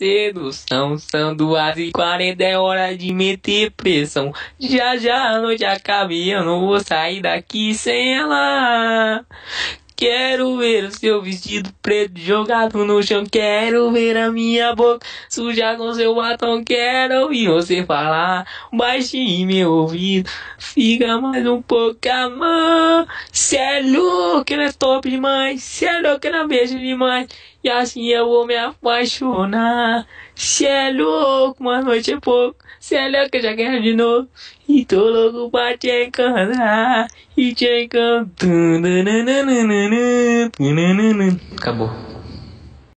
Sedução, são duas e quarenta, é hora de meter pressão. Já já a noite acaba e eu não vou sair daqui sem ela. Quero ver o seu vestido preto jogado no chão. Quero ver a minha boca suja com seu batom. Quero ouvir você falar baixinho em meu ouvido. Fica mais um pouco, amor. Cê é louco, é top demais. Cê é louco, é beijo demais que assim é eu vou me apaixonar. se é louco, uma noite é pouco. se é louco, eu já quero de novo. E tô louco pra te encantar. E te encantar. Acabou.